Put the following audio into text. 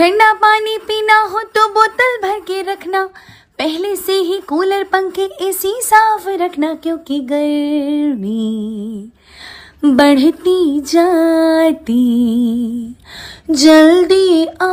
ठंडा पानी पीना हो तो बोतल भर के रखना पहले से ही कूलर पंखे एसी साफ रखना क्योंकि गर्मी बढ़ती जाती जल्दी